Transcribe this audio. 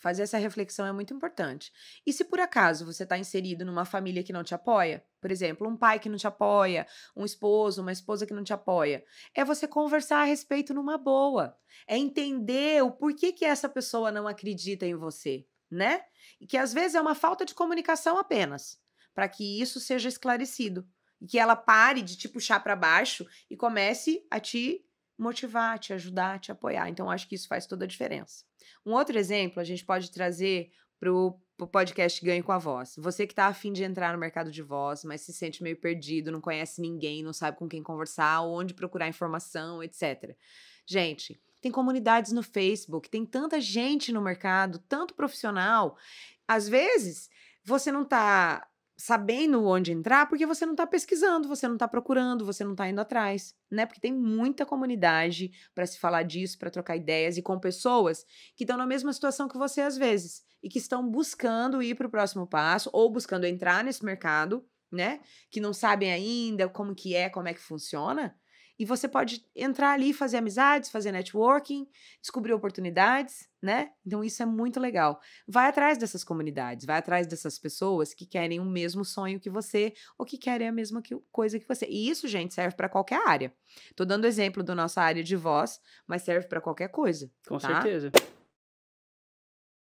Fazer essa reflexão é muito importante. E se por acaso você está inserido numa família que não te apoia, por exemplo, um pai que não te apoia, um esposo, uma esposa que não te apoia, é você conversar a respeito numa boa. É entender o porquê que essa pessoa não acredita em você, né? E que às vezes é uma falta de comunicação apenas, para que isso seja esclarecido. E que ela pare de te puxar para baixo e comece a te motivar, te ajudar, te apoiar. Então, acho que isso faz toda a diferença. Um outro exemplo a gente pode trazer para o podcast Ganho com a Voz. Você que está afim de entrar no mercado de voz, mas se sente meio perdido, não conhece ninguém, não sabe com quem conversar, onde procurar informação, etc. Gente, tem comunidades no Facebook, tem tanta gente no mercado, tanto profissional. Às vezes, você não está sabendo onde entrar porque você não está pesquisando, você não está procurando, você não está indo atrás, né? Porque tem muita comunidade para se falar disso, para trocar ideias e com pessoas que estão na mesma situação que você às vezes e que estão buscando ir para o próximo passo ou buscando entrar nesse mercado, né? Que não sabem ainda como que é, como é que funciona. E você pode entrar ali, fazer amizades, fazer networking, descobrir oportunidades, né? Então isso é muito legal. Vai atrás dessas comunidades, vai atrás dessas pessoas que querem o mesmo sonho que você ou que querem a mesma que, coisa que você. E isso, gente, serve para qualquer área. Tô dando exemplo da nossa área de voz, mas serve para qualquer coisa. Com tá? certeza.